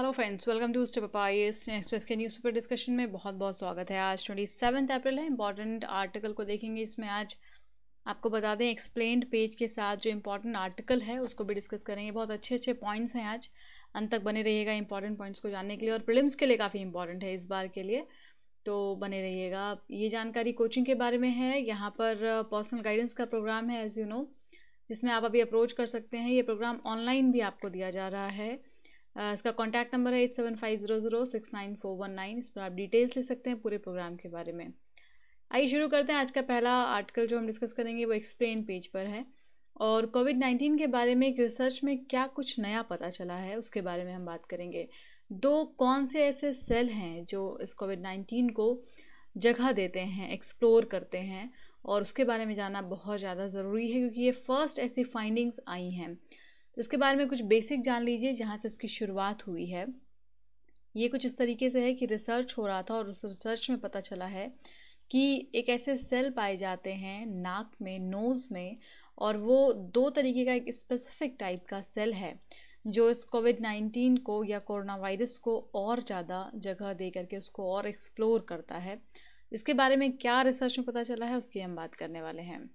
Hello friends welcome to step pies express के newspaper discussion में बहुत बहुत स्वागत है आज ट्वेंटी सेवन्थ अप्रैल है इंपॉर्टेंट आर्टिकल को देखेंगे इसमें आज आपको बता दें एक्सप्लेन्ड पेज के साथ जो इंपॉर्टेंट आर्टिकल है उसको भी डिस्कस करेंगे बहुत अच्छे अच्छे पॉइंट्स हैं आज अंत तक बने रहिएगा इंपॉर्टेंट पॉइंट्स को जानने के लिए और प्रिलिम्स के लिए काफ़ी इंपॉर्टेंट है इस बार के लिए तो बने रहिएगा ये जानकारी कोचिंग के बारे में है यहाँ पर पर्सनल uh, गाइडेंस का प्रोग्राम है एज यू नो जिसमें आप अभी अप्रोच कर सकते हैं ये प्रोग्राम ऑनलाइन भी आपको दिया जा रहा है Uh, इसका कॉन्टैक्ट नंबर है eight seven five zero zero six nine four one nine इस पर आप डिटेल्स ले सकते हैं पूरे प्रोग्राम के बारे में आइए शुरू करते हैं आज का पहला आर्टिकल जो हम डिस्कस करेंगे वो एक्सप्लेन पेज पर है और कोविड नाइन्टीन के बारे में एक रिसर्च में क्या कुछ नया पता चला है उसके बारे में हम बात करेंगे दो कौन से ऐसे सेल हैं जो इस कोविड नाइन्टीन को जगह देते हैं एक्सप्लोर करते हैं और उसके बारे में जानना बहुत ज़्यादा ज़रूरी है क्योंकि ये फर्स्ट ऐसी फाइंडिंग्स आई हैं उसके इसके बारे में कुछ बेसिक जान लीजिए जहाँ से इसकी शुरुआत हुई है ये कुछ इस तरीके से है कि रिसर्च हो रहा था और उस रिसर्च में पता चला है कि एक ऐसे सेल पाए जाते हैं नाक में नोज़ में और वो दो तरीके का एक स्पेसिफिक टाइप का सेल है जो इस कोविड नाइन्टीन को या कोरोना वायरस को और ज़्यादा जगह दे करके उसको और एक्सप्लोर करता है इसके बारे में क्या रिसर्च में पता चला है उसकी हम बात करने वाले हैं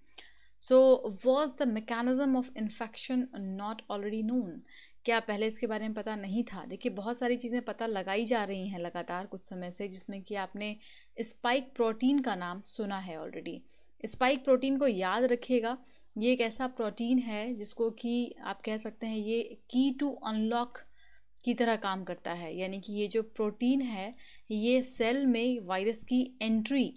so was the mechanism of infection not already known क्या पहले इसके बारे में पता नहीं था देखिए बहुत सारी चीज़ें पता लगाई जा रही हैं लगातार कुछ समय से जिसमें कि आपने स्पाइक प्रोटीन का नाम सुना है ऑलरेडी स्पाइक प्रोटीन को याद रखिएगा ये एक ऐसा प्रोटीन है जिसको कि आप कह सकते हैं ये की टू अनलॉक की तरह काम करता है यानी कि ये जो प्रोटीन है ये सेल में वायरस की एंट्री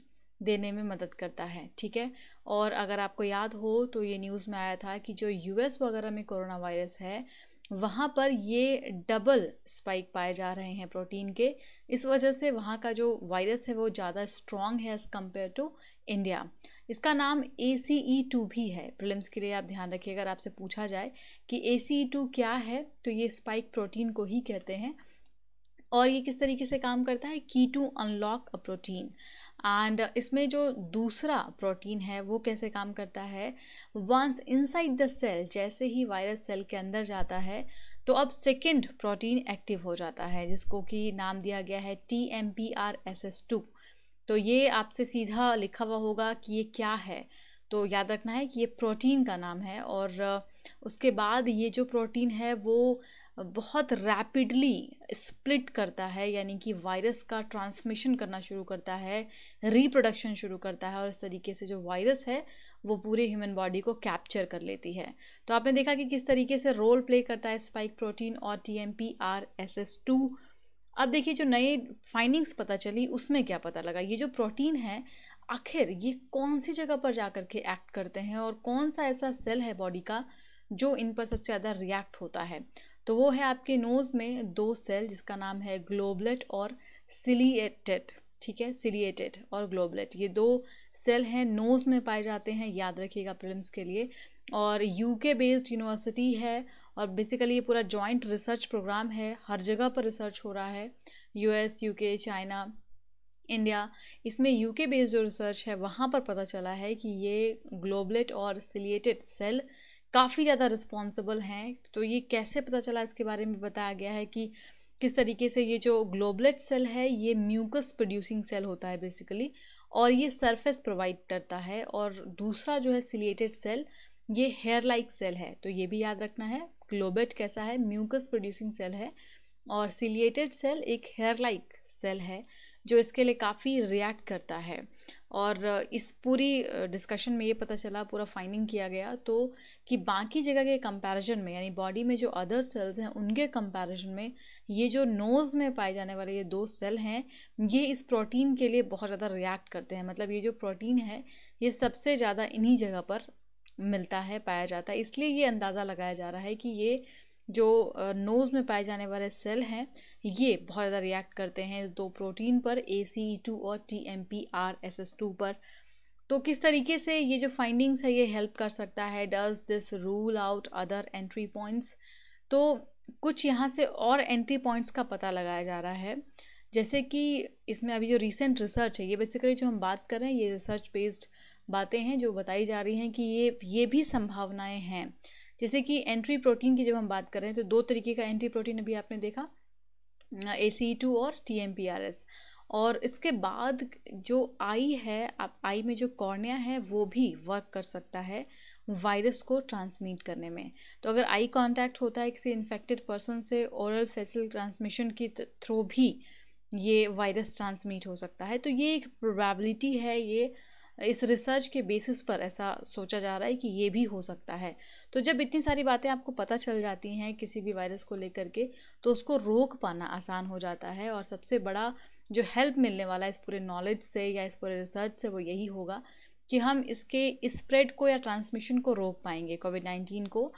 देने में मदद करता है ठीक है और अगर आपको याद हो तो ये न्यूज़ में आया था कि जो यूएस वगैरह में कोरोना वायरस है वहाँ पर ये डबल स्पाइक पाए जा रहे हैं प्रोटीन के इस वजह से वहाँ का जो वायरस है वो ज़्यादा स्ट्रॉन्ग है एज़ कम्पेयर टू इंडिया इसका नाम ए सी ई टू भी है प्रिलिम्स के लिए आप ध्यान रखिए अगर आपसे पूछा जाए कि ए सी ई टू क्या है तो ये स्पाइक प्रोटीन को ही कहते हैं और ये किस तरीके से काम करता है की to unlock a protein and इसमें जो दूसरा प्रोटीन है वो कैसे काम करता है वंस इनसाइड द सेल जैसे ही वायरस सेल के अंदर जाता है तो अब सेकेंड प्रोटीन एक्टिव हो जाता है जिसको कि नाम दिया गया है T M P R S S two तो ये आपसे सीधा लिखा हुआ होगा कि ये क्या है तो याद रखना है कि ये प्रोटीन का नाम है और उसके बाद ये जो प्रोटीन है वो बहुत रैपिडली स्प्लिट करता है यानी कि वायरस का ट्रांसमिशन करना शुरू करता है रिप्रोडक्शन शुरू करता है और इस तरीके से जो वायरस है वो पूरे ह्यूमन बॉडी को कैप्चर कर लेती है तो आपने देखा कि किस तरीके से रोल प्ले करता है स्पाइक प्रोटीन और T M P R S S two अब देखिए जो नए फाइंडिंग्स पता चली उसमें क्या पता लगा ये जो प्रोटीन है आखिर ये कौन सी जगह पर जा कर के एक्ट करते हैं और कौन सा ऐसा सेल है बॉडी का जो इन पर सबसे ज़्यादा रिएक्ट होता है तो वो है आपके नोज़ में दो सेल जिसका नाम है ग्लोबलेट और सिलिएटेड ठीक है सिलिएटेड और ग्लोबलेट ये दो सेल हैं नोज़ में पाए जाते हैं याद रखिएगा प्रिलिम्स के लिए और यूके बेस्ड यूनिवर्सिटी है और बेसिकली ये पूरा जॉइंट रिसर्च प्रोग्राम है हर जगह पर रिसर्च हो रहा है यूएस यूके चाइना इंडिया इसमें यूके बेस्ड जो रिसर्च है वहाँ पर पता चला है कि ये ग्लोबलेट और सिलिएटेड सेल काफ़ी ज़्यादा रिस्पॉन्सिबल हैं तो ये कैसे पता चला इसके बारे में बताया गया है कि किस तरीके से ये जो ग्लोबलेट सेल है ये म्यूकस प्रोड्यूसिंग सेल होता है बेसिकली और ये सरफेस प्रोवाइड करता है और दूसरा जो है सिलिएटेड सेल ये हेयर लाइक सेल है तो ये भी याद रखना है ग्लोबेट कैसा है म्यूकस प्रोड्यूसिंग सेल है और सिलिएटेड सेल एक हेयर लाइक सेल है जो इसके लिए काफ़ी रिएक्ट करता है और इस पूरी डिस्कशन में ये पता चला पूरा फाइनिंग किया गया तो कि बाकी जगह के कंपैरिजन में यानी बॉडी में जो अदर सेल्स हैं उनके कंपैरिजन में ये जो नोज़ में पाए जाने वाले ये दो सेल हैं ये इस प्रोटीन के लिए बहुत ज़्यादा रिएक्ट करते हैं मतलब ये जो प्रोटीन है ये सबसे ज़्यादा इन्हीं जगह पर मिलता है पाया जाता है इसलिए ये अंदाज़ा लगाया जा रहा है कि ये जो नोज़ में पाए जाने वाले सेल हैं ये बहुत ज़्यादा रिएक्ट करते हैं इस दो प्रोटीन पर ए सी टू और T M P R S S two पर तो किस तरीके से ये जो फाइंडिंग्स है ये हेल्प कर सकता है does this rule out other entry points तो कुछ यहाँ से और एंट्री पॉइंट्स का पता लगाया जा रहा है जैसे कि इसमें अभी जो रिसेंट रिसर्च है ये बेसिकली जो हम बात कर रहे हैं ये रिसर्च बेस्ड बातें हैं जो बताई जा रही हैं कि ये ये भी संभावनाएं हैं जैसे कि एंट्री प्रोटीन की जब हम बात करें तो दो तरीके का एंट्री प्रोटीन अभी आपने देखा ए सी टू और T M P R S और इसके बाद जो आई है आप आई में जो कॉर्निया है वो भी वर्क कर सकता है वायरस को ट्रांसमिट करने में तो अगर आई कांटेक्ट होता है किसी इन्फेक्टेड पर्सन से ओरल फेसल ट्रांसमिशन के थ्रू भी ये वायरस ट्रांसमिट हो सकता है तो ये एक प्रोबेबिलिटी है ये इस रिसर्च के बेसिस पर ऐसा सोचा जा रहा है कि ये भी हो सकता है तो जब इतनी सारी बातें आपको पता चल जाती हैं किसी भी वायरस को लेकर के तो उसको रोक पाना आसान हो जाता है और सबसे बड़ा जो हेल्प मिलने वाला है इस पूरे नॉलेज से या इस पूरे रिसर्च से वो यही होगा कि हम इसके स्प्रेड को या ट्रांसमिशन को रोक पाएंगे कोविड नाइन्टीन को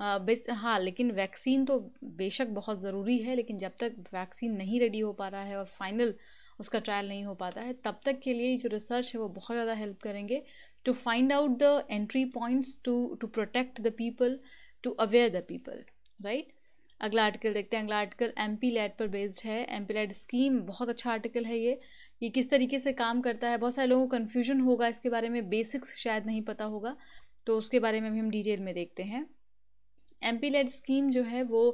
बेस हाँ लेकिन वैक्सीन तो बेशक बहुत ज़रूरी है लेकिन जब तक वैक्सीन नहीं रेडी हो पा रहा है और फाइनल उसका ट्रायल नहीं हो पाता है तब तक के लिए जो रिसर्च है वो बहुत ज़्यादा हेल्प करेंगे to find out the entry points to to protect the people to aware the people right अगला आर्टिकल देखते हैं अगला आर्टिकल एम पी लैट पर बेस्ड है एम पी लैट स्कीम बहुत अच्छा आर्टिकल है ये ये किस तरीके से काम करता है बहुत सारे लोगों को कन्फ्यूजन होगा इसके बारे में बेसिक्स शायद नहीं पता होगा तो उसके बारे में भी हम डिटेल में देखते हैं एम पी लैट स्कीम जो है वो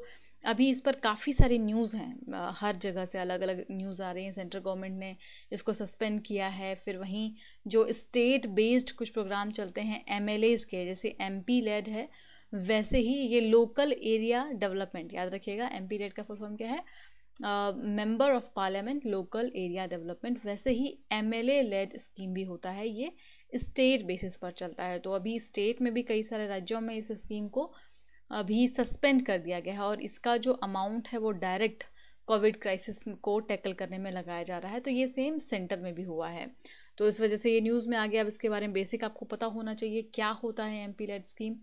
अभी इस पर काफ़ी सारी न्यूज़ हैं हर जगह से अलग अलग न्यूज़ आ रही हैं सेंट्रल गवर्नमेंट ने इसको सस्पेंड किया है फिर वहीं जो स्टेट बेस्ड कुछ प्रोग्राम चलते हैं एम के जैसे एम लेड है वैसे ही ये लोकल एरिया डेवलपमेंट याद रखिएगा एम लेड का फुल फॉर्म क्या है member of parliament local area development वैसे ही एम एल लेड स्कीम भी होता है ये स्टेट बेसिस पर चलता है तो अभी स्टेट में भी कई सारे राज्यों में इस स्कीम को अभी सस्पेंड कर दिया गया है और इसका जो अमाउंट है वो डायरेक्ट कोविड क्राइसिस को टैकल करने में लगाया जा रहा है तो ये सेम सेंटर में भी हुआ है तो इस वजह से ये न्यूज़ में आ गया अब इसके बारे में बेसिक आपको पता होना चाहिए क्या होता है एम पी स्कीम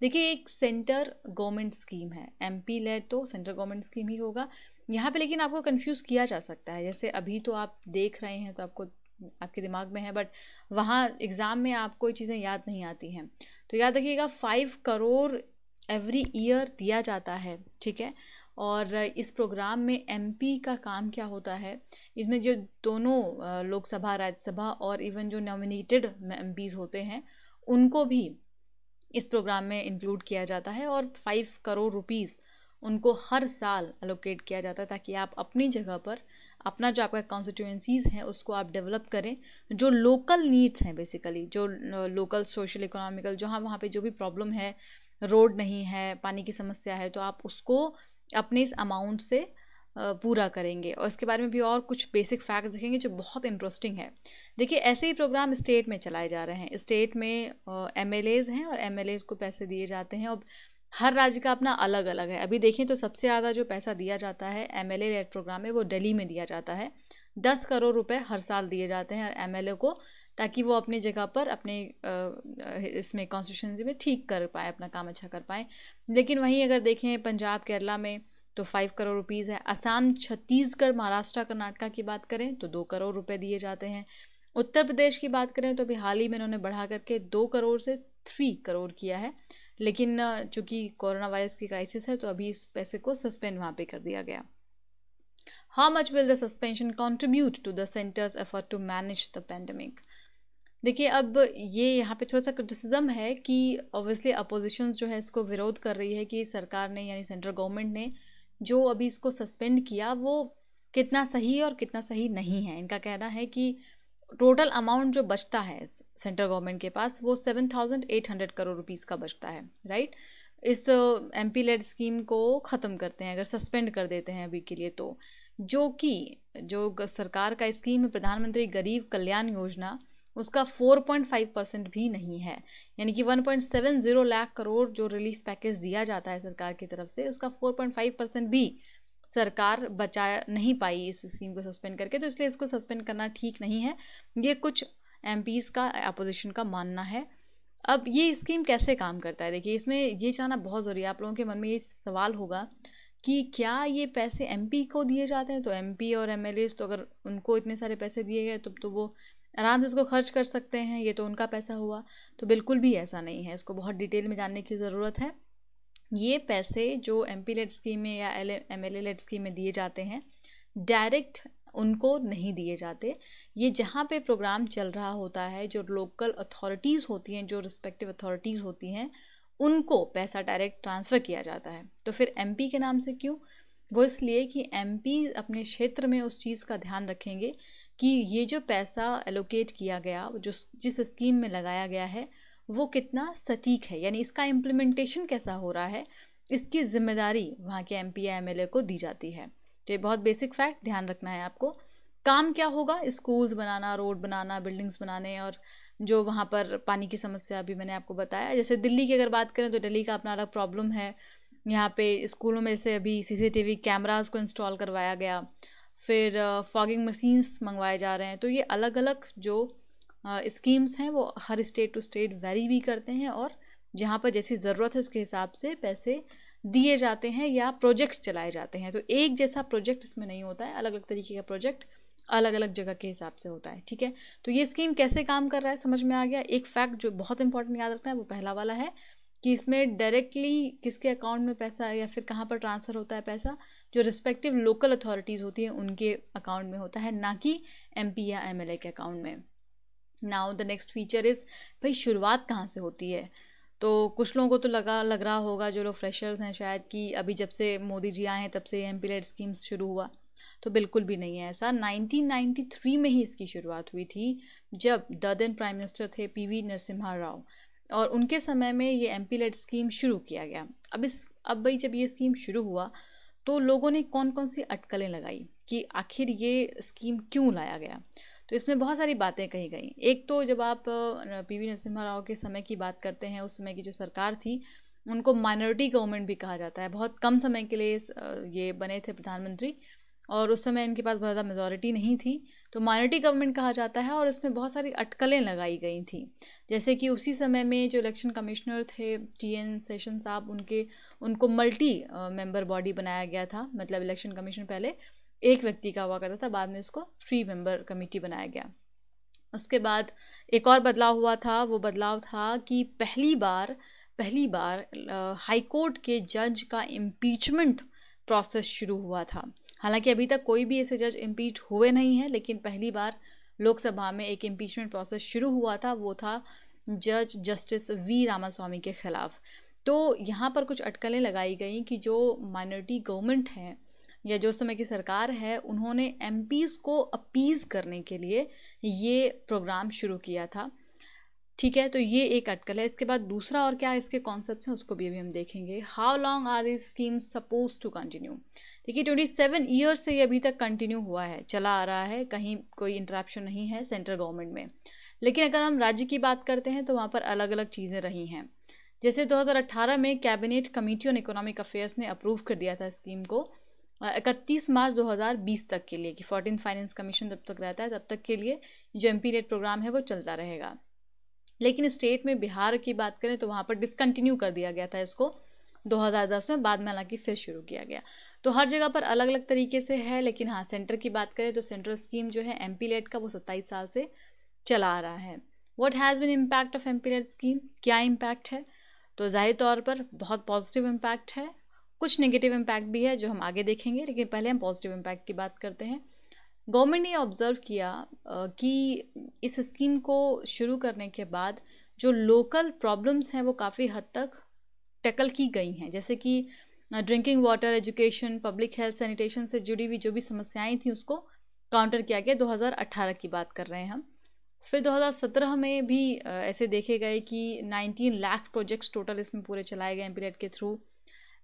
देखिए एक सेंटर गवर्नमेंट स्कीम है एम पी तो सेंटर गवर्नमेंट स्कीम ही होगा यहाँ पे लेकिन आपको कंफ्यूज किया जा सकता है जैसे अभी तो आप देख रहे हैं तो आपको आपके दिमाग में है बट वहाँ एग्ज़ाम में आपको ये चीज़ें याद नहीं आती हैं तो याद रखिएगा फाइव करोड़ एवरी ईयर दिया जाता है ठीक है और इस प्रोग्राम में एमपी का काम क्या होता है इसमें जो दोनों लोकसभा राज्यसभा और इवन जो नॉमिनेटेड एम होते हैं उनको भी इस प्रोग्राम में इंक्लूड किया जाता है और फाइव करोड़ रुपीज़ उनको हर साल अलोकेट किया जाता है ताकि आप अपनी जगह पर अपना जो आपका कॉन्स्टिट्यूंसीज़ हैं उसको आप डेवलप करें जो लोकल नीड्स हैं बेसिकली जो लोकल सोशल इकोनॉमिकल जहाँ वहाँ पे जो भी प्रॉब्लम है रोड नहीं है पानी की समस्या है तो आप उसको अपने इस अमाउंट से पूरा करेंगे और इसके बारे में भी और कुछ बेसिक फैक्ट देखेंगे जो बहुत इंटरेस्टिंग है देखिए ऐसे ही प्रोग्राम स्टेट में चलाए जा रहे हैं स्टेट में एम हैं और एम को पैसे दिए जाते हैं और हर राज्य का अपना अलग अलग है अभी देखें तो सबसे ज़्यादा जो पैसा दिया जाता है एम एल प्रोग्राम में वो दिल्ली में दिया जाता है दस करोड़ रुपए हर साल दिए जाते हैं और एम को ताकि वो अपनी जगह पर अपने इसमें कॉन्स्टिट्यूंसी में ठीक कर पाए अपना काम अच्छा कर पाए लेकिन वहीं अगर देखें पंजाब केरला में तो फाइव करोड़ रुपीज़ है आसाम छत्तीसगढ़ महाराष्ट्र कर्नाटका की बात करें तो दो करोड़ रुपए दिए जाते हैं उत्तर प्रदेश की बात करें तो अभी हाल ही में इन्होंने बढ़ा करके दो करोड़ से थ्री करोड़ किया है लेकिन चूंकि कोरोना वायरस की क्राइसिस है तो अभी इस पैसे को सस्पेंड वहाँ पे कर दिया गया how much will the suspension contribute to the centre's effort to manage the pandemic देखिए अब ये यहाँ पे थोड़ा सा क्रिटिसिज्म है कि ऑब्वियसली अपोजिशन जो है इसको विरोध कर रही है कि सरकार ने यानी सेंट्रल गवर्नमेंट ने जो अभी इसको सस्पेंड किया वो कितना सही और कितना सही नहीं है इनका कहना है कि टोटल अमाउंट जो बचता है सेंट्रल गवर्नमेंट के पास वो seven thousand eight hundred crore rupees का बचता है राइट इस एम पी लेड स्कीम को ख़त्म करते हैं अगर सस्पेंड कर देते हैं अभी के लिए तो जो कि जो सरकार का स्कीम है प्रधानमंत्री गरीब कल्याण योजना उसका 4.5 परसेंट भी नहीं है यानी कि 1.70 लाख करोड़ जो रिलीफ पैकेज दिया जाता है सरकार की तरफ से उसका 4.5 परसेंट भी सरकार बचा नहीं पाई इस स्कीम को सस्पेंड करके तो इसलिए इसको सस्पेंड करना ठीक नहीं है ये कुछ एम का अपोजिशन का मानना है अब ये स्कीम कैसे काम करता है देखिए इसमें ये जाना बहुत ज़रूरी है आप लोगों के मन में ये सवाल होगा कि क्या ये पैसे एमपी को दिए जाते हैं तो एमपी और एमएलए तो अगर उनको इतने सारे पैसे दिए गए तब तो, तो वो आराम से इसको खर्च कर सकते हैं ये तो उनका पैसा हुआ तो बिल्कुल भी ऐसा नहीं है इसको बहुत डिटेल में जानने की ज़रूरत है ये पैसे जो एम पी लेट स्कीम में या L M L LAD scheme में दिए जाते हैं डायरेक्ट उनको नहीं दिए जाते ये जहाँ पे प्रोग्राम चल रहा होता है जो लोकल अथॉरिटीज़ होती हैं जो रिस्पेक्टिव अथॉरिटीज़ होती हैं उनको पैसा डायरेक्ट ट्रांसफ़र किया जाता है तो फिर पी के नाम से क्यों वो इसलिए कि पी अपने क्षेत्र में उस चीज़ का ध्यान रखेंगे कि ये जो पैसा एलोकेट किया गया जो जिस स्कीम में लगाया गया है वो कितना सटीक है यानी इसका इम्प्लीमेंटेशन कैसा हो रहा है इसकी जिम्मेदारी वहाँ के एम पी या एम को दी जाती है तो ये बहुत बेसिक फैक्ट ध्यान रखना है आपको काम क्या होगा स्कूल्स बनाना रोड बनाना बिल्डिंग्स बनाने और जो वहाँ पर पानी की समस्या अभी मैंने आपको बताया जैसे दिल्ली की अगर बात करें तो दिल्ली का अपना अलग प्रॉब्लम है यहाँ पे स्कूलों में से अभी सीसीटीवी कैमरास को इंस्टॉल करवाया गया फिर फॉगिंग मशीन्स मंगवाए जा रहे हैं तो ये अलग अलग जो स्कीम्स हैं वो हर स्टेट टू स्टेट वेरी भी करते हैं और जहाँ पर जैसी ज़रूरत है उसके हिसाब से पैसे दिए जाते हैं या प्रोजेक्ट्स चलाए जाते हैं तो एक जैसा प्रोजेक्ट इसमें नहीं होता है अलग अलग तरीके का प्रोजेक्ट अलग अलग जगह के हिसाब से होता है ठीक है तो ये स्कीम कैसे काम कर रहा है समझ में आ गया एक फैक्ट जो बहुत इंपॉर्टेंट याद रखना है वो पहला वाला है कि इसमें डायरेक्टली किसके अकाउंट में पैसा या फिर कहाँ पर ट्रांसफ़र होता है पैसा जो रिस्पेक्टिव लोकल अथॉरिटीज़ होती हैं उनके अकाउंट में होता है ना कि एम या एम के अकाउंट में now the next feature is भाई शुरुआत कहाँ से होती है तो कुछ लोगों को तो लगा लग रहा होगा जो लोग फ्रेशर्स हैं शायद कि अभी जब से मोदी जी आए हैं तब से एम पी स्कीम्स शुरू हुआ तो बिल्कुल भी नहीं है ऐसा 1993 में ही इसकी शुरुआत हुई थी जब द देन प्राइम मिनिस्टर थे पीवी नरसिम्हा राव और उनके समय में ये एम पी स्कीम शुरू किया गया अब इस अब भाई जब ये स्कीम शुरू हुआ तो लोगों ने कौन कौन सी अटकलें लगाई कि आखिर ये स्कीम क्यों लाया गया तो इसमें बहुत सारी बातें कही गई एक तो जब आप पी वी नरसिम्हा राव के समय की बात करते हैं उस समय की जो सरकार थी उनको माइनॉरिटी गवर्नमेंट भी कहा जाता है बहुत कम समय के लिए ये बने थे प्रधानमंत्री और उस समय इनके पास बहुत ज़्यादा मेजोरिटी नहीं थी तो माइनॉरिटी गवर्नमेंट कहा जाता है और इसमें बहुत सारी अटकलें लगाई गई थी जैसे कि उसी समय में जो इलेक्शन कमिश्नर थे टी एन सेशन साहब उनके उनको मल्टी मेंबर बॉडी बनाया गया था मतलब इलेक्शन कमीशन पहले एक व्यक्ति का हुआ करता था बाद में उसको थ्री मेंबर कमेटी बनाया गया उसके बाद एक और बदलाव हुआ था वो बदलाव था कि पहली बार पहली बार हाई कोर्ट के जज का इम्पीचमेंट प्रोसेस शुरू हुआ था हालांकि अभी तक कोई भी ऐसे जज इम्पीच हुए नहीं है लेकिन पहली बार लोकसभा में एक इम्पीचमेंट प्रोसेस शुरू हुआ था वो था जज जस्टिस वी रामास्वामी के खिलाफ तो यहाँ पर कुछ अटकलें लगाई गई कि जो माइनॉरिटी गवर्नमेंट है या जो समय की सरकार है उन्होंने एम को अपीज़ करने के लिए ये प्रोग्राम शुरू किया था ठीक है तो ये एक अटकल है इसके बाद दूसरा और क्या इसके कॉन्सेप्ट हैं उसको भी अभी हम देखेंगे how long are this scheme suppose to continue देखिए ट्वेंटी सेवन ईयर्स से ये अभी तक कंटिन्यू हुआ है चला आ रहा है कहीं कोई इंटरप्शन नहीं है सेंट्रल गवर्नमेंट में लेकिन अगर हम राज्य की बात करते हैं तो वहाँ पर अलग अलग चीज़ें रही हैं जैसे 2018 में cabinet committee on economic affairs ने अप्रूव कर दिया था स्कीम को इकतीस मार्च 2020 तक के लिए कि फोर्टीन फाइनेंस कमीशन जब तक रहता है तब तक के लिए जो एम रेट प्रोग्राम है वो चलता रहेगा लेकिन स्टेट में बिहार की बात करें तो वहाँ पर डिसकंटिन्यू कर दिया गया था इसको 2010 में बाद में हालांकि फिर शुरू किया गया तो हर जगह पर अलग अलग तरीके से है लेकिन हाँ सेंटर की बात करें तो सेंट्रल स्कीम जो है एम पी का वो सत्ताईस साल से चला आ रहा है what has been impact of M P scheme क्या इम्पैक्ट है तो जाहिर तौर पर बहुत पॉजिटिव इम्पैक्ट है कुछ नेगेटिव इम्पैक्ट भी है जो हम आगे देखेंगे लेकिन पहले हम पॉजिटिव इम्पैक्ट की बात करते हैं गवर्नमेंट ने ऑब्ज़र्व किया कि इस स्कीम को शुरू करने के बाद जो लोकल प्रॉब्लम्स हैं वो काफ़ी हद तक टैकल की गई हैं जैसे कि drinking water education public health sanitation से जुड़ी हुई जो भी समस्याएं थी उसको काउंटर किया गया 2018 की बात कर रहे हैं हम फिर 2017 में भी ऐसे देखे गए कि 19 लाख प्रोजेक्ट्स टोटल इसमें पूरे चलाए गए एम के through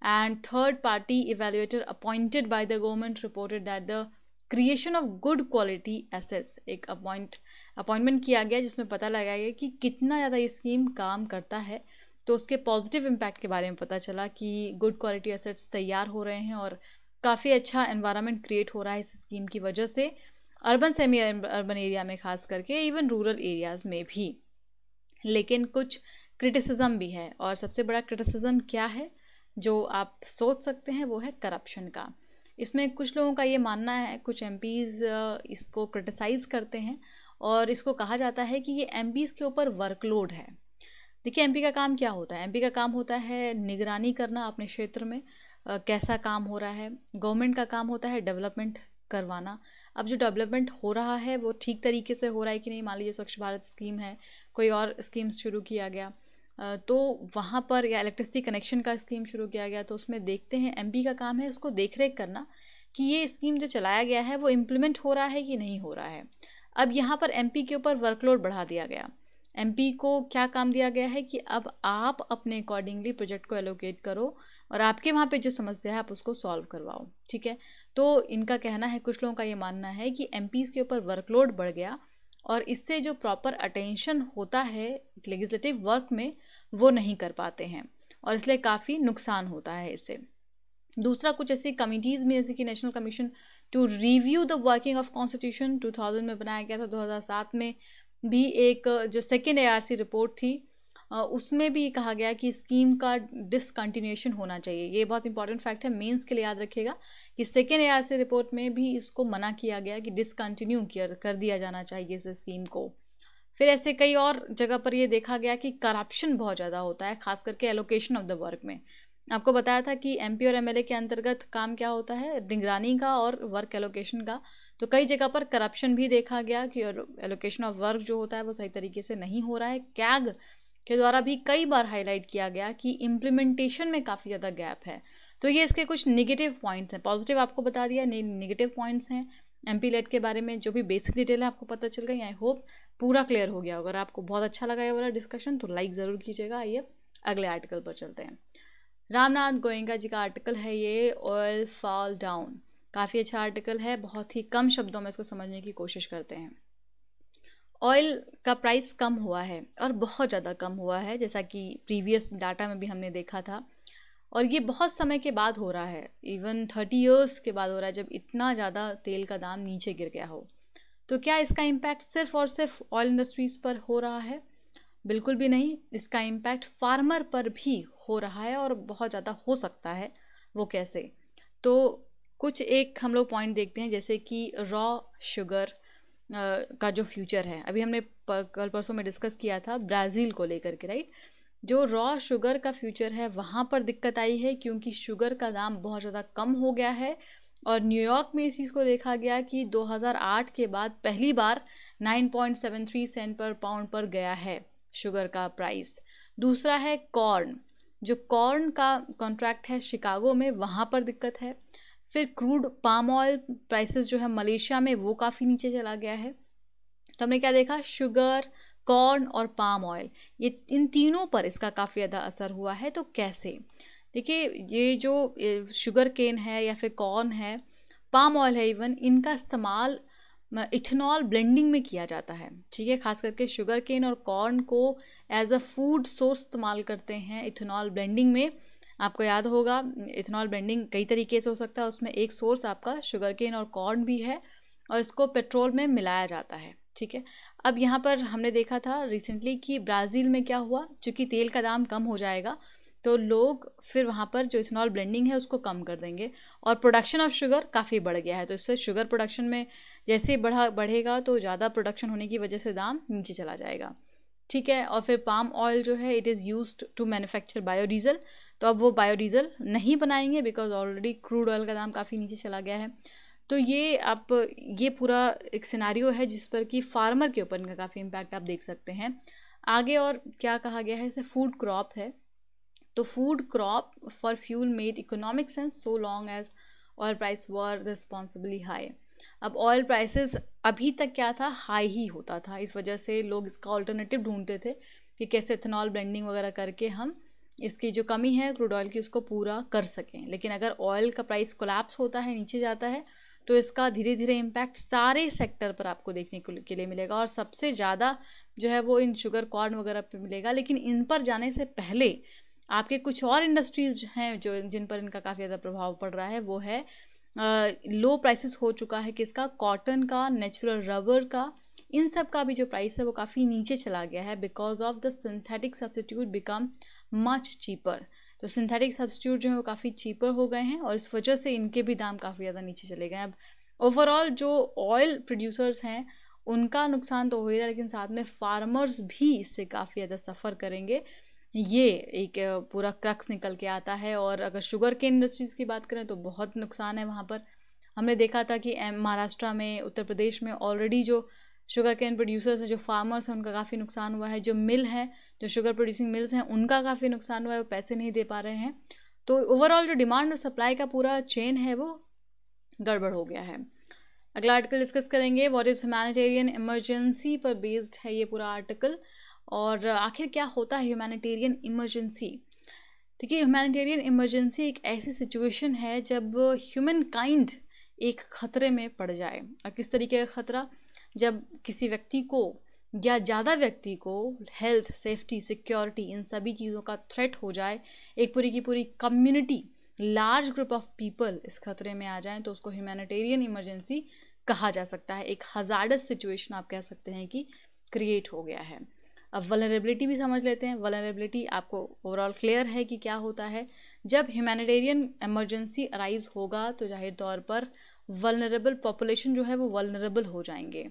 and third party evaluator appointed by the government reported that the creation of good quality assets एक अपॉइंट अपॉइंटमेंट किया गया जिसमें पता लगाया गया कि कितना ज़्यादा ये स्कीम काम करता है तो उसके पॉजिटिव इम्पैक्ट के बारे में पता चला कि गुड क्वालिटी एसेट्स तैयार हो रहे हैं और काफ़ी अच्छा एनवायरनमेंट क्रिएट हो रहा है इस स्कीम की वजह से अर्बन सेमी अर्बन एरिया में खास करके इवन रूरल एरियाज़ में भी लेकिन कुछ क्रिटिसिज्म भी है और सबसे बड़ा क्रिटिसिज्म क्या है जो आप सोच सकते हैं वो है करप्शन का इसमें कुछ लोगों का ये मानना है कुछ एम इसको क्रिटिसाइज़ करते हैं और इसको कहा जाता है कि ये एम के ऊपर वर्कलोड है देखिए एमपी का काम क्या होता है एमपी का काम होता है निगरानी करना अपने क्षेत्र में आ, कैसा काम हो रहा है गवर्नमेंट का काम होता है डेवलपमेंट करवाना अब जो डेवलपमेंट हो रहा है वो ठीक तरीके से हो रहा है कि नहीं मान लीजिए स्वच्छ भारत स्कीम है कोई और स्कीम्स शुरू किया गया तो वहाँ पर या इलेक्ट्रिसिटी कनेक्शन का स्कीम शुरू किया गया तो उसमें देखते हैं एम का काम है उसको देख रेख करना कि ये स्कीम जो चलाया गया है वो इम्प्लीमेंट हो रहा है कि नहीं हो रहा है अब यहाँ पर एम के ऊपर वर्कलोड बढ़ा दिया गया एम को क्या काम दिया गया है कि अब आप अपने अकॉर्डिंगली प्रोजेक्ट को एलोकेट करो और आपके वहाँ पे जो समस्या है आप उसको सॉल्व करवाओ ठीक है तो इनका कहना है कुछ लोगों का ये मानना है कि एम के ऊपर वर्कलोड बढ़ गया और इससे जो प्रॉपर अटेंशन होता है लेगिस्लेटिव वर्क में वो नहीं कर पाते हैं और इसलिए काफ़ी नुकसान होता है इससे दूसरा कुछ ऐसी कमिटीज़ में जैसे कि national commission to review the working of constitution 2000 में बनाया गया था 2007 में भी एक जो सेकेंड एआरसी रिपोर्ट थी उसमें भी कहा गया कि स्कीम का डिसकंटिन्यूएशन होना चाहिए ये बहुत इंपॉर्टेंट फैक्ट है मेंस के लिए याद रखिएगा कि सेकेंड ए रिपोर्ट में भी इसको मना किया गया कि डिसकंटिन्यू कर दिया जाना चाहिए इस स्कीम को फिर ऐसे कई और जगह पर यह देखा गया कि करप्शन बहुत ज़्यादा होता है खास करके एलोकेशन ऑफ द वर्क में आपको बताया था कि एम और एम के अंतर्गत काम क्या होता है निगरानी का और वर्क एलोकेशन का तो कई जगह पर करप्शन भी देखा गया कि एलोकेशन ऑफ वर्क जो होता है वो सही तरीके से नहीं हो रहा है कैग के द्वारा भी कई बार हाईलाइट किया गया कि इम्प्लीमेंटेशन में काफ़ी ज़्यादा गैप है तो ये इसके कुछ निगेटिव पॉइंट्स हैं पॉजिटिव आपको बता दिया निगेटिव पॉइंट्स हैं एम पी के बारे में जो भी बेसिक डिटेल है आपको पता चल गई आई होप पूरा क्लियर हो गया अगर आपको बहुत अच्छा लगा ये वाला डिस्कशन तो लाइक ज़रूर कीजिएगा आइए अगले आर्टिकल पर चलते हैं रामनाथ गोयंगा जी का आर्टिकल है ये ऑयल फॉल डाउन काफ़ी अच्छा आर्टिकल है बहुत ही कम शब्दों में इसको समझने की कोशिश करते हैं ऑयल का प्राइस कम हुआ है और बहुत ज़्यादा कम हुआ है जैसा कि प्रीवियस डाटा में भी हमने देखा था और ये बहुत समय के बाद हो रहा है इवन थर्टी ईयर्स के बाद हो रहा है जब इतना ज़्यादा तेल का दाम नीचे गिर गया हो तो क्या इसका इम्पैक्ट सिर्फ और सिर्फ ऑयल इंडस्ट्रीज़ पर हो रहा है बिल्कुल भी नहीं इसका इम्पैक्ट फार्मर पर भी हो रहा है और बहुत ज़्यादा हो सकता है वो कैसे तो कुछ एक हम लोग पॉइंट देखते हैं जैसे कि रॉ शुगर का जो फ्यूचर है अभी हमने कल परसों में डिस्कस किया था ब्राज़ील को लेकर के राइट जो रॉ शुगर का फ्यूचर है वहाँ पर दिक्कत आई है क्योंकि शुगर का दाम बहुत ज़्यादा कम हो गया है और न्यूयॉर्क में इस चीज़ को देखा गया कि 2008 के बाद पहली बार 9.73 सेंट पर पाउंड पर गया है शुगर का प्राइस दूसरा है कॉर्न जो कॉर्न का कॉन्ट्रैक्ट है शिकागो में वहाँ पर दिक्कत है फिर क्रूड पाम ऑयल प्राइसेस जो है मलेशिया में वो काफ़ी नीचे चला गया है तो हमने क्या देखा शुगर कॉर्न और पाम ऑयल ये इन तीनों पर इसका काफ़ी ज़्यादा असर हुआ है तो कैसे देखिए ये जो शुगर केन है या फिर कॉर्न है पाम ऑयल है इवन इनका इस्तेमाल इथेनॉल ब्लेंडिंग में किया जाता है ठीक है खास करके शुगर केन और कॉर्न को एज अ फूड सोर्स इस्तेमाल करते हैं इथेनॉल ब्लेंडिंग में आपको याद होगा इथेनॉल ब्लेंडिंग कई तरीके से हो सकता है उसमें एक सोर्स आपका शुगर केन और कॉर्न भी है और इसको पेट्रोल में मिलाया जाता है ठीक है अब यहाँ पर हमने देखा था रिसेंटली कि ब्राज़ील में क्या हुआ चूँकि तेल का दाम कम हो जाएगा तो लोग फिर वहाँ पर जो इथेनॉल ब्लेंडिंग है उसको कम कर देंगे और प्रोडक्शन ऑफ शुगर काफ़ी बढ़ गया है तो इससे शुगर प्रोडक्शन में जैसे ही बढ़ा बढ़ेगा तो ज़्यादा प्रोडक्शन होने की वजह से दाम नीचे चला जाएगा ठीक है और फिर पाम ऑयल जो है it is use to manufacture biodiesel तो अब वो बायोडीज़ल नहीं बनाएंगे बिकॉज ऑलरेडी क्रूड ऑयल का दाम काफ़ी नीचे चला गया है तो ये आप ये पूरा एक सिनारियो है जिस पर कि फार्मर के ऊपर इनका काफ़ी इम्पैक्ट आप देख सकते हैं आगे और क्या कहा गया है इसे फूड क्रॉप है तो food crop for fuel made economic sense so long as oil price were responsibly high अब ऑयल प्राइसेस अभी तक क्या था हाई ही होता था इस वजह से लोग इसका ऑल्टरनेटिव ढूंढते थे कि कैसे इथेनॉल ब्लेंडिंग वगैरह करके हम इसकी जो कमी है क्रूड ऑयल की उसको पूरा कर सकें लेकिन अगर ऑयल का प्राइस कोलैप्स होता है नीचे जाता है तो इसका धीरे धीरे इम्पैक्ट सारे सेक्टर पर आपको देखने के लिए मिलेगा और सबसे ज़्यादा जो है वो इन शुगर कॉर्न वगैरह पे मिलेगा लेकिन इन पर जाने से पहले आपके कुछ और इंडस्ट्रीज हैं जो जिन पर इनका काफ़ी ज़्यादा प्रभाव पड़ रहा है वो है लो प्राइसेस हो चुका है किसका कॉटन का नेचुरल रबर का इन सब का भी जो प्राइस है वो काफ़ी नीचे चला गया है because of the synthetic substitute become much cheaper तो सिंथेटिक सब्सिट्यूट जो है वो काफ़ी चीपर हो गए हैं और इस वजह से इनके भी दाम काफ़ी ज़्यादा नीचे चले गए अब ओवरऑल जो ऑयल प्रोड्यूसर्स हैं उनका नुकसान तो हो ही रहा लेकिन साथ में फार्मर्स भी इससे काफ़ी ज़्यादा सफ़र करेंगे ये एक पूरा क्रक्स निकल के आता है और अगर शुगर के इंडस्ट्रीज़ की बात करें तो बहुत नुकसान है वहाँ पर हमने देखा था कि महाराष्ट्र में उत्तर प्रदेश में ऑलरेडी जो शुगर कैन प्रोड्यूसर्स हैं जो फार्मर्स हैं उनका काफ़ी नुकसान हुआ है जो मिल है जो शुगर प्रोड्यूसिंग मिल्स हैं उनका काफ़ी नुकसान हुआ है वो पैसे नहीं दे पा रहे हैं तो ओवरऑल जो डिमांड और सप्लाई का पूरा चेन है वो गड़बड़ हो गया है अगला आर्टिकल डिस्कस करेंगे वॉट इज़ ह्यूमैनिटेरियन इमरजेंसी पर बेस्ड है ये पूरा आर्टिकल और आखिर क्या होता है ह्यूमैनिटेरियन इमरजेंसी देखिए ह्यूमैनिटेरियन इमरजेंसी एक ऐसी सिचुएशन है जब ह्यूमन काइंड एक खतरे में पड़ जाए और किस तरीके का खतरा जब किसी व्यक्ति को या ज़्यादा व्यक्ति को हेल्थ सेफ्टी सिक्योरिटी इन सभी चीज़ों का थ्रेट हो जाए एक पूरी की पूरी community large group of people इस खतरे में आ जाए तो उसको ह्यूमैनिटेरियन इमरजेंसी कहा जा सकता है एक हजार्डस सिचुएशन आप कह सकते हैं कि क्रिएट हो गया है अब वलरेबिलिटी भी समझ लेते हैं वलरेबिलिटी आपको ओवरऑल क्लियर है कि क्या होता है जब ह्यूमैनिटेरियन इमरजेंसी अराइज होगा तो जाहिर तौर पर वलनरेबल पॉपुलेशन जो है वो वलनरेबल हो जाएंगे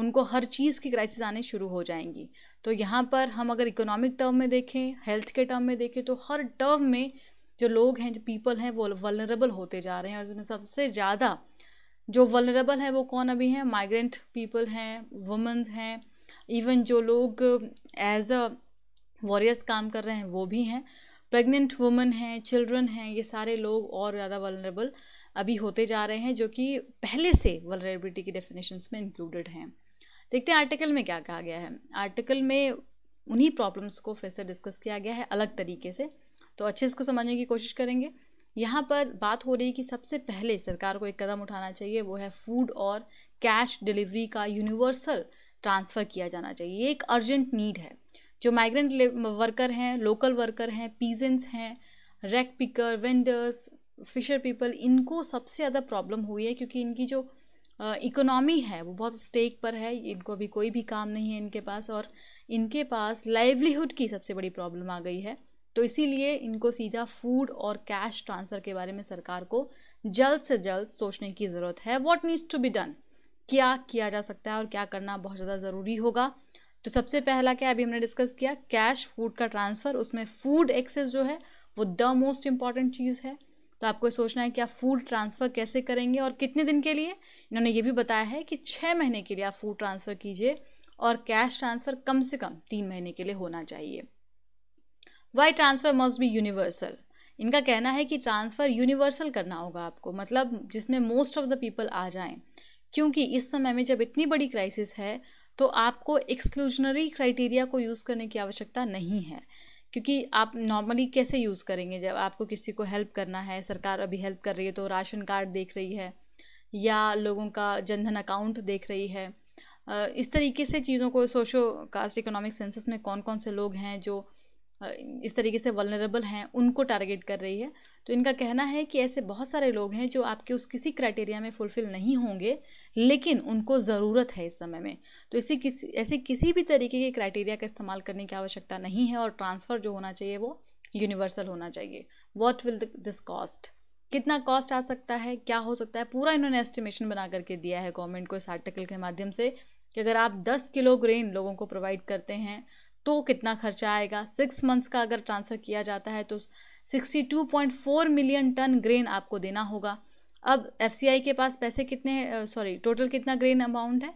उनको हर चीज़ की क्राइसिस आने शुरू हो जाएंगी तो यहाँ पर हम अगर इकोनॉमिक टर्म में देखें हेल्थ के टर्म में देखें तो हर टर्म में जो लोग हैं जो पीपल हैं वो वलनरेबल होते जा रहे हैं और इसमें सबसे ज़्यादा जो वलनरेबल है वो कौन अभी हैं माइग्रेंट पीपल हैं वुमेंस हैं इवन जो लोग एज अ वॉरियर्स काम कर रहे हैं वो भी हैं प्रेग्नेंट वुमेन हैं चिल्ड्रन हैं ये सारे लोग और ज़्यादा वलनरेबल अभी होते जा रहे हैं जो कि पहले से वलरेबिलिटी की डेफिनेशन में इंक्लूडेड हैं देखते हैं आर्टिकल में क्या कहा गया है आर्टिकल में उन्हीं प्रॉब्लम्स को फिर से डिस्कस किया गया है अलग तरीके से तो अच्छे इसको समझने की कोशिश करेंगे यहाँ पर बात हो रही है कि सबसे पहले सरकार को एक कदम उठाना चाहिए वो है फूड और कैश डिलीवरी का यूनिवर्सल ट्रांसफ़र किया जाना चाहिए ये एक अर्जेंट नीड है जो माइग्रेंट वर्कर हैं लोकल वर्कर हैं पीजेंस हैं rag picker vendors fisher people इनको सबसे ज़्यादा प्रॉब्लम हुई है क्योंकि इनकी जो इकोनॉमी है वो बहुत स्टेक पर है इनको अभी कोई भी काम नहीं है इनके पास और इनके पास लाइवलीहुड की सबसे बड़ी प्रॉब्लम आ गई है तो इसीलिए इनको सीधा फूड और कैश ट्रांसफ़र के बारे में सरकार को जल्द से जल्द सोचने की ज़रूरत है what needs to be done क्या किया जा सकता है और क्या करना बहुत ज़्यादा ज़रूरी होगा तो सबसे पहला क्या अभी हमने डिस्कस किया कैश फूड का ट्रांसफ़र उसमें फूड एक्सेस जो है वो द मोस्ट इम्पॉर्टेंट चीज़ है तो आपको सोचना है कि आप फूड ट्रांसफ़र कैसे करेंगे और कितने दिन के लिए इन्होंने ये भी बताया है कि छः महीने के लिए आप फूड ट्रांसफ़र कीजिए और कैश ट्रांसफ़र कम से कम तीन महीने के लिए होना चाहिए why transfer must be universal इनका कहना है कि ट्रांसफ़र यूनिवर्सल करना होगा आपको मतलब जिसमें मोस्ट ऑफ द पीपल आ जाएं क्योंकि इस समय में जब इतनी बड़ी क्राइसिस है तो आपको एक्सक्लूजनरी क्राइटेरिया को यूज़ करने की आवश्यकता नहीं है क्योंकि आप नॉर्मली कैसे यूज़ करेंगे जब आपको किसी को हेल्प करना है सरकार अभी हेल्प कर रही है तो राशन कार्ड देख रही है या लोगों का जनधन अकाउंट देख रही है इस तरीके से चीज़ों को सोशो कास्ट इकोनॉमिक सेंसस में कौन कौन से लोग हैं जो इस तरीके से वलनरेबल हैं उनको टारगेट कर रही है तो इनका कहना है कि ऐसे बहुत सारे लोग हैं जो आपके उस किसी क्राइटेरिया में फुलफिल नहीं होंगे लेकिन उनको ज़रूरत है इस समय में तो इसी किसी ऐसे किसी भी तरीके के क्राइटेरिया का इस्तेमाल करने की आवश्यकता नहीं है और ट्रांसफ़र जो होना चाहिए वो यूनिवर्सल होना चाहिए वॉट विल दिस कॉस्ट कितना कॉस्ट आ सकता है क्या हो सकता है पूरा इन्होंने एस्टिमेशन बना करके दिया है गवर्नमेंट को इस आर्टिकल के माध्यम से कि अगर आप 10 किलो ग्रेन लोगों को प्रोवाइड करते हैं तो कितना खर्चा आएगा सिक्स मंथ्स का अगर ट्रांसफ़र किया जाता है तो 62.4 मिलियन टन ग्रेन आपको देना होगा अब एफ के पास पैसे कितने सॉरी टोटल कितना ग्रेन अमाउंट है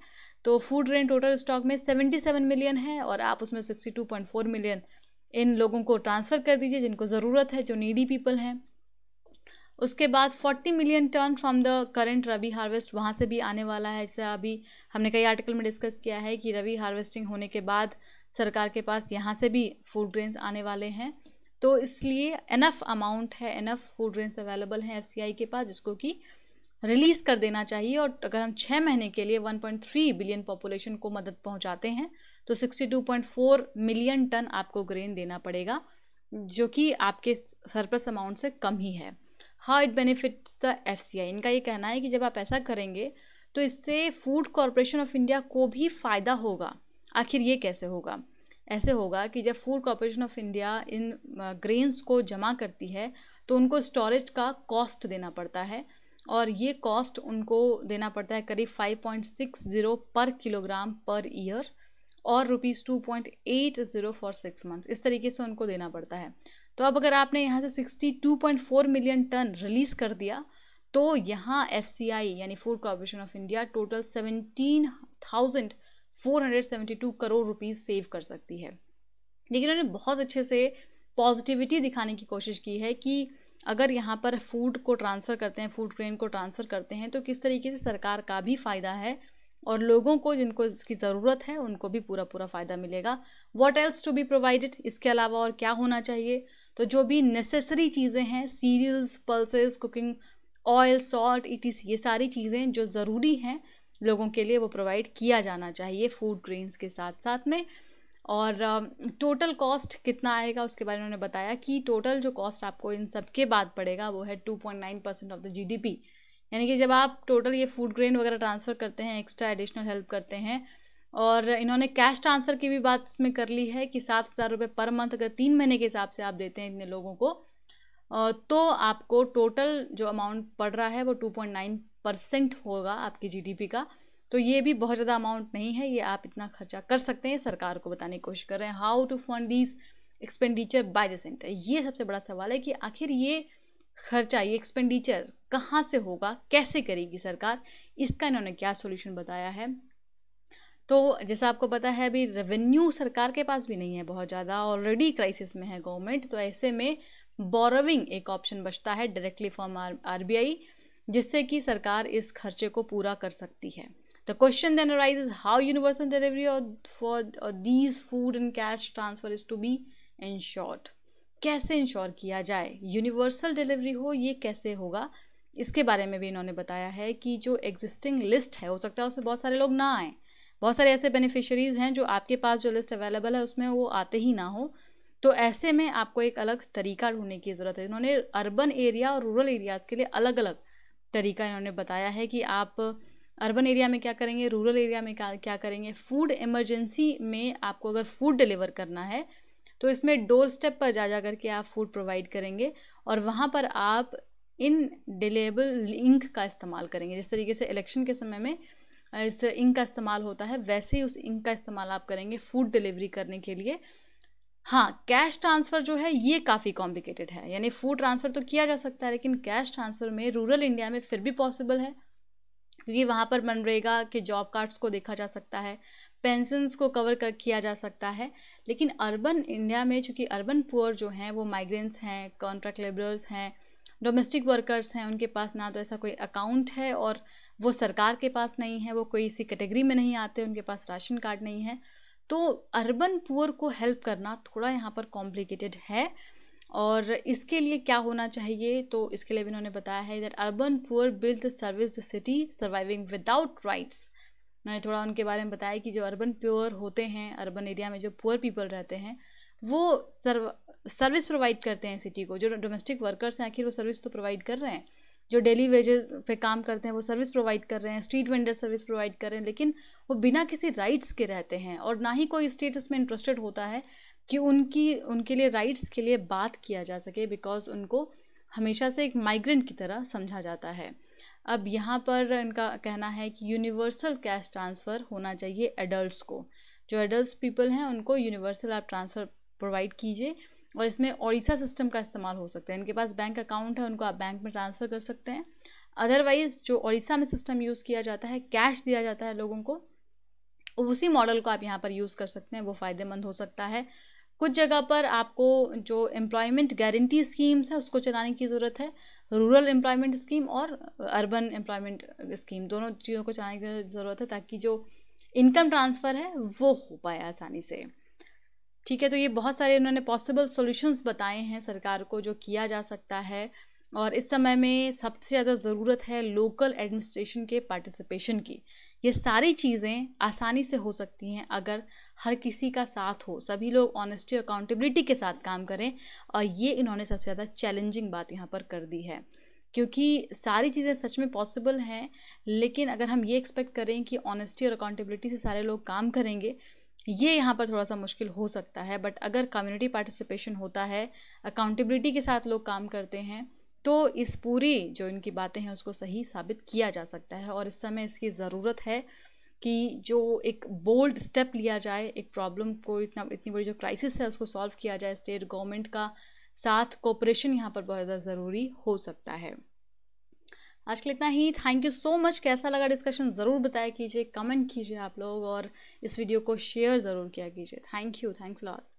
तो फूड ग्रेन टोटल स्टॉक में 77 मिलियन है और आप उसमें 62.4 मिलियन इन लोगों को ट्रांसफ़र कर दीजिए जिनको ज़रूरत है जो नीडी पीपल हैं उसके बाद 40 million tonne from the current rabi harvest वहाँ से भी आने वाला है जैसे अभी हमने कई आर्टिकल में डिस्कस किया है कि रबी हार्वेस्टिंग होने के बाद सरकार के पास यहाँ से भी फूड ग्रेन्स आने वाले हैं तो इसलिए एनफ अमाउंट है एनफ फूड ग्रेन्स अवेलेबल हैं एफ के पास जिसको कि रिलीज़ कर देना चाहिए और अगर हम छः महीने के लिए 1.3 बिलियन पॉपुलेशन को मदद पहुंचाते हैं तो 62.4 मिलियन टन आपको ग्रेन देना पड़ेगा जो कि आपके सरप्लस अमाउंट से कम ही है how it benefits the F इनका ये कहना है कि जब आप ऐसा करेंगे तो इससे फूड कॉरपोरेशन ऑफ इंडिया को भी फ़ायदा होगा आखिर ये कैसे होगा ऐसे होगा कि जब फूड कॉरपोरेशन ऑफ इंडिया इन ग्रेन्स को जमा करती है तो उनको स्टोरेज का कॉस्ट देना पड़ता है और ये कॉस्ट उनको देना पड़ता है करीब 5.60 पर किलोग्राम पर ईयर और rupees two point eight zero for six month इस तरीके से उनको देना पड़ता है तो अब अगर आपने यहाँ से sixty two point four million tonne release कर दिया तो यहाँ एफ यानी food corporation of India total seventeen thousand 472 crore rupees save कर सकती है लेकिन उन्होंने बहुत अच्छे से पॉजिटिविटी दिखाने की कोशिश की है कि अगर यहाँ पर फूड को ट्रांसफ़र करते हैं फूड ग्रेन को ट्रांसफ़र करते हैं तो किस तरीके से सरकार का भी फ़ायदा है और लोगों को जिनको इसकी ज़रूरत है उनको भी पूरा पूरा फ़ायदा मिलेगा what else to be provided इसके अलावा और क्या होना चाहिए तो जो भी नेसेसरी चीज़ें हैं cereals pulses cooking oil salt it ये सारी चीज़ें जो ज़रूरी हैं लोगों के लिए वो प्रोवाइड किया जाना चाहिए फूड ग्रेन्स के साथ साथ में और टोटल कॉस्ट कितना आएगा उसके बारे में उन्होंने बताया कि टोटल जो कॉस्ट आपको इन सब के बाद पड़ेगा वो है two point nine percent of the G D P यानी कि जब आप टोटल ये फूड ग्रेन वगैरह ट्रांसफ़र करते हैं एक्स्ट्रा एडिशनल हेल्प करते हैं और इन्होंने कैश ट्रांसफ़र की भी बात इसमें कर ली है कि सात हज़ार रुपये पर मंथ अगर तीन महीने के हिसाब से आप देते हैं इतने लोगों को तो आपको टोटल जो अमाउंट पड़ रहा है वो टू पॉइंट नाइन परसेंट होगा आपकी जीडीपी का तो ये भी बहुत ज़्यादा अमाउंट नहीं है ये आप इतना खर्चा कर सकते हैं सरकार को बताने की कोशिश कर रहे हैं how to fund these expenditure by the centre ये सबसे बड़ा सवाल है कि आखिर ये खर्चा ये एक्सपेंडिचर कहाँ से होगा कैसे करेगी सरकार इसका इन्होंने क्या सोल्यूशन बताया है तो जैसा आपको पता है अभी रेवेन्यू सरकार के पास भी नहीं है बहुत ज़्यादा ऑलरेडी क्राइसिस में है गवर्नमेंट तो ऐसे में बोरोविंग एक ऑप्शन बचता है डायरेक्टली फ्रॉम आर आर जिससे कि सरकार इस खर्चे को पूरा कर सकती है the question then arises is how universal delivery और for these food and cash transfer is to be ensured. कैसे इंश्योर किया जाए यूनिवर्सल डिलीवरी हो ये कैसे होगा इसके बारे में भी इन्होंने बताया है कि जो एग्जिस्टिंग लिस्ट है हो सकता है उसमें बहुत सारे लोग ना आए बहुत सारे ऐसे बेनिफिशरीज हैं जो आपके पास जो लिस्ट अवेलेबल है उसमें वो आते ही ना हो तो ऐसे में आपको एक अलग तरीका ढूंढने की ज़रूरत है इन्होंने अर्बन एरिया और रूरल एरियाज़ के लिए अलग अलग तरीका इन्होंने बताया है कि आप अर्बन एरिया में क्या करेंगे रूरल एरिया में क्या करेंगे फूड इमरजेंसी में आपको अगर फूड डिलीवर करना है तो इसमें डोर स्टेप पर जा जा करके आप फूड प्रोवाइड करेंगे और वहाँ पर आप इन डिलेबल इंक का इस्तेमाल करेंगे जिस तरीके से इलेक्शन के समय में इस इंक का इस्तेमाल होता है वैसे ही उस इंक का इस्तेमाल आप करेंगे फूड डिलीवरी करने के लिए हाँ कैश ट्रांसफ़र जो है ये काफ़ी कॉम्प्लिकेटेड है यानी फूड ट्रांसफ़र तो किया जा सकता है लेकिन कैश ट्रांसफ़र में रूरल इंडिया में फिर भी पॉसिबल है क्योंकि वहाँ पर मनरेगा के जॉब कार्ड्स को देखा जा सकता है पेंशन्स को कवर कर किया जा सकता है लेकिन अर्बन इंडिया में चूँकि अर्बन पुअर जो हैं वो माइग्रेंट्स हैं कॉन्ट्रैक्ट लेबरर्स हैं डोमेस्टिक वर्कर्स हैं उनके पास ना तो ऐसा कोई अकाउंट है और वो सरकार के पास नहीं है वो कोई इसी कैटेगरी में नहीं आते उनके पास राशन कार्ड नहीं है तो अर्बन पुअर को हेल्प करना थोड़ा यहाँ पर कॉम्प्लिकेटेड है और इसके लिए क्या होना चाहिए तो इसके लिए भी उन्होंने बताया है that urban poor build service the city surviving without rights उन्होंने थोड़ा उनके बारे में बताया कि जो अर्बन प्योर होते हैं अर्बन एरिया में जो पुअर पीपल रहते हैं वो सर्व सर्विस प्रोवाइड करते हैं सिटी को जो डोमेस्टिक वर्कर्स हैं आखिर वो सर्विस तो प्रोवाइड कर रहे हैं जो डेली वेजेस पे काम करते हैं वो सर्विस प्रोवाइड कर रहे हैं स्ट्रीट वेंडर सर्विस प्रोवाइड कर रहे हैं लेकिन वो बिना किसी राइट्स के रहते हैं और ना ही कोई स्टेट इसमें इंटरेस्टेड होता है कि उनकी उनके लिए राइट्स के लिए बात किया जा सके बिकॉज उनको हमेशा से एक माइग्रेंट की तरह समझा जाता है अब यहाँ पर इनका कहना है कि यूनिवर्सल कैश ट्रांसफ़र होना चाहिए एडल्ट्स को जो एडल्ट पीपल हैं उनको यूनिवर्सल आप ट्रांसफ़र प्रोवाइड कीजिए और इसमें ओडिशा सिस्टम का इस्तेमाल हो सकता है इनके पास बैंक अकाउंट है उनको आप बैंक में ट्रांसफ़र कर सकते हैं अदरवाइज़ जो ओडिशा में सिस्टम यूज़ किया जाता है कैश दिया जाता है लोगों को उसी मॉडल को आप यहाँ पर यूज़ कर सकते हैं वो फ़ायदेमंद हो सकता है कुछ जगह पर आपको जो एम्प्लॉयमेंट गारंटी स्कीम्स है उसको चलाने की ज़रूरत है रूरल एम्प्लॉयमेंट स्कीम और अर्बन एम्प्लॉयमेंट स्कीम दोनों चीज़ों को चलाने की ज़रूरत है ताकि जो इनकम ट्रांसफ़र है वो हो पाए आसानी से ठीक है तो ये बहुत सारे उन्होंने पॉसिबल सॉल्यूशंस बताए हैं सरकार को जो किया जा सकता है और इस समय में सबसे ज़्यादा ज़रूरत है लोकल एडमिनिस्ट्रेशन के पार्टिसिपेशन की ये सारी चीज़ें आसानी से हो सकती हैं अगर हर किसी का साथ हो सभी लोग ऑनेस्टी अकाउंटेबिलिटी के साथ काम करें और ये इन्होंने सबसे ज़्यादा चैलेंजिंग बात यहाँ पर कर दी है क्योंकि सारी चीज़ें सच में पॉसिबल हैं लेकिन अगर हम ये एक्सपेक्ट करें कि ऑनेस्टी और अकाउंटेबिलिटी से सारे लोग काम करेंगे ये यहाँ पर थोड़ा सा मुश्किल हो सकता है बट अगर कम्युनिटी पार्टिसिपेशन होता है अकाउंटेबिलिटी के साथ लोग काम करते हैं तो इस पूरी जो इनकी बातें हैं उसको सही साबित किया जा सकता है और इस समय इसकी ज़रूरत है कि जो एक बोल्ड स्टेप लिया जाए एक प्रॉब्लम को इतना इतनी बड़ी जो क्राइसिस है उसको सॉल्व किया जाए स्टेट गवर्नमेंट का साथ कोऑपरेशन यहाँ पर बहुत ज़्यादा ज़रूरी हो सकता है आज के लिए इतना ही थैंक यू सो मच कैसा लगा डिस्कशन ज़रूर बताया कीजिए कमेंट कीजिए आप लोग और इस वीडियो को शेयर ज़रूर किया कीजिए थैंक यू थैंक्स लॉट